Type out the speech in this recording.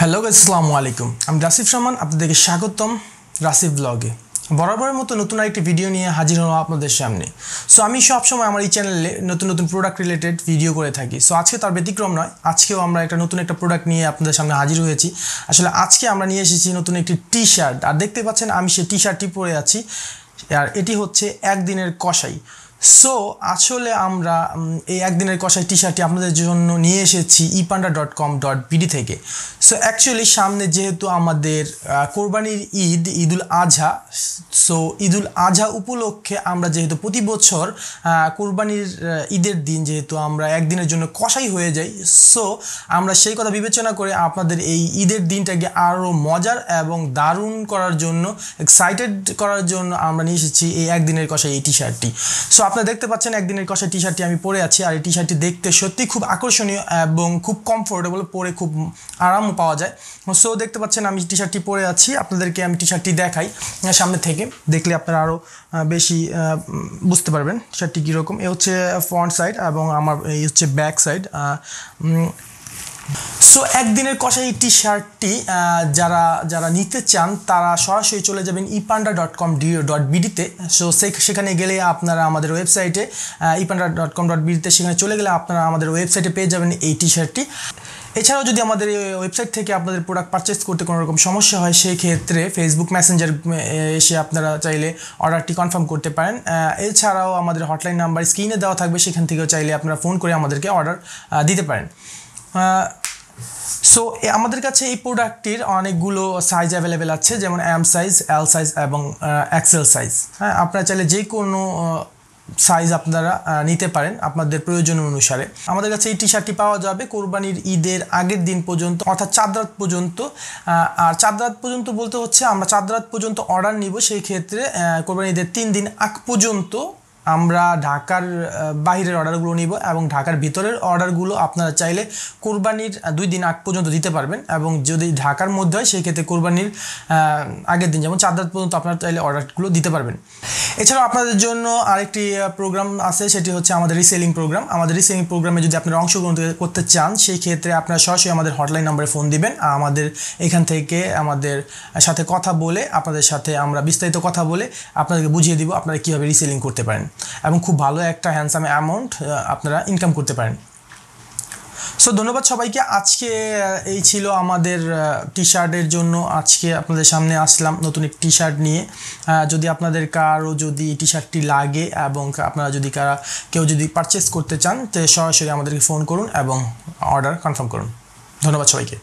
hello আসসালামু আলাইকুম আমি রাসিফ রহমান আপনাদেরকে স্বাগতম রাসিফ ব্লগে বরাবরের মতো নতুন আরেকটি ভিডিও নিয়ে হাজির হলাম আপনাদের সামনে সো আমি সবসময় আমার এই চ্যানেলে নতুন নতুন প্রোডাক্ট রিলেটেড ভিডিও করে থাকি সো আজকে তার ব্যতিক্রম নয় আজকেও আমরা একটা নতুন একটা প্রোডাক্ট নিয়ে আপনাদের সামনে হাজির হয়েছি আসলে আজকে আমরা নিয়ে এসেছি নতুন একটি টি শার্ট আর দেখতে পাচ্ছেন আমি সেই টি শার্টটি পরে আছি আর এটি হচ্ছে একদিনের কষাই সো আসলে আমরা এই একদিনের কষাই টি শার্টটি আপনাদের জন্য নিয়ে এসেছি ePanda dot com dot BD থেকে সো অ্যাকচুয়ালি সামনে যেহেতু আমাদের কোরবানির ঈদ ঈদুল আজহা সো ঈদুল আজহা উপলক্ষে আমরা যেহেতু প্রতি বছর কোরবানির ঈদের দিন যেহেতু আমরা একদিনের জন্য কষাই হয়ে যাই সো আমরা সেই কথা বিবেচনা করে আপনাদের এই ঈদের দিনটাকে আরও মজার এবং দারুণ করার জন্য এক্সাইটেড করার জন্য আমরা নিয়ে এসেছি এই একদিনের কষাই এই টি শার্টটি সো আপনারা দেখতে পাচ্ছেন একদিনের কষা টি শার্টটি আমি পরে আছি আর এই টি শার্টটি দেখতে সত্যি খুব আকর্ষণীয় এবং খুব কমফোর্টেবল পরে খুব আরামও পাওয়া যায় সো দেখতে পাচ্ছেন আমি টি শার্টটি পরে আছি আপনাদেরকে আমি টি শার্টটি দেখাই সামনে থেকে দেখলে আপনারা আরও বেশি বুঝতে পারবেন টি শার্টটি কীরকম এ হচ্ছে ফ্রন্ট সাইড এবং আমার এই হচ্ছে ব্যাক সাইড সো একদিনের কষাই টি শার্টটি যারা যারা নিতে চান তারা সরাসরি চলে যাবেন ePanda dot com D dot বিডিতে সো সেখানে গেলে আপনারা আমাদের ওয়েবসাইটে ইপান্ডা ডট কম ডট বিডিতে সেখানে চলে গেলে আপনারা আমাদের ওয়েবসাইটে পেয়ে যাবেন এই টি শার্টটি এছাড়াও যদি আমাদের ওয়েবসাইট থেকে আপনাদের প্রোডাক্ট পারচেস করতে কোনো রকম সমস্যা হয় সেই ক্ষেত্রে ফেসবুক ম্যাসেঞ্জার এসে আপনারা চাইলে অর্ডারটি কনফার্ম করতে পারেন এছাড়াও আমাদের হটলাইন নাম্বার স্ক্রিনে দেওয়া থাকবে সেখান থেকেও চাইলে আপনারা ফোন করে আমাদেরকে অর্ডার দিতে পারেন সো আমাদের কাছে এই প্রোডাক্টটির অনেকগুলো সাইজ অ্যাভেলেবেল আছে যেমন এম সাইজ এল সাইজ এবং এক্সেল সাইজ হ্যাঁ আপনারা চাইলে যে কোনো সাইজ আপনারা নিতে পারেন আপনাদের প্রয়োজন অনুসারে আমাদের কাছে এই টি শার্টটি পাওয়া যাবে কোরবানির ঈদের আগের দিন পর্যন্ত অর্থাৎ চাঁদরাত পর্যন্ত আর চাঁদরাত পর্যন্ত বলতে হচ্ছে আমরা চাঁদরাত পর্যন্ত অর্ডার নিব সেই ক্ষেত্রে কোরবানি ঈদের তিন দিন আগ পর্যন্ত আমরা ঢাকার বাইরের অর্ডারগুলো নিব এবং ঢাকার ভিতরের অর্ডারগুলো আপনারা চাইলে কোরবানির দুই দিন আগ পর্যন্ত দিতে পারবেন এবং যদি ঢাকার মধ্যে হয় সেই ক্ষেত্রে কোরবানির আগের দিন যেমন চার পর্যন্ত আপনারা চাইলে অর্ডারগুলো দিতে পারবেন এছাড়াও আপনাদের জন্য আরেকটি প্রোগ্রাম আছে সেটি হচ্ছে আমাদের রিসেলিং প্রোগ্রাম আমাদের রিসেলিং প্রোগ্রামে যদি আপনারা অংশগ্রহণ করতে চান সেই ক্ষেত্রে আপনারা সরাসরি আমাদের হটলাইন নম্বরে ফোন দিবেন আমাদের এখান থেকে আমাদের সাথে কথা বলে আপনাদের সাথে আমরা বিস্তারিত কথা বলে আপনাদেরকে বুঝিয়ে দিব আপনারা কীভাবে রিসেলিং করতে পারেন এবং খুব ভালো একটা হ্যান্ডসাম অ্যামাউন্ট আপনারা ইনকাম করতে পারেন সো ধন্যবাদ সবাইকে আজকে এই ছিল আমাদের টি শার্টের জন্য আজকে আপনাদের সামনে আসলাম নতুন একটি টি শার্ট নিয়ে যদি আপনাদের কারও যদি টি শার্টটি লাগে এবং আপনারা যদি কারা কেউ যদি পারচেস করতে চান তো সরাসরি আমাদেরকে ফোন করুন এবং অর্ডার কনফার্ম করুন ধন্যবাদ সবাইকে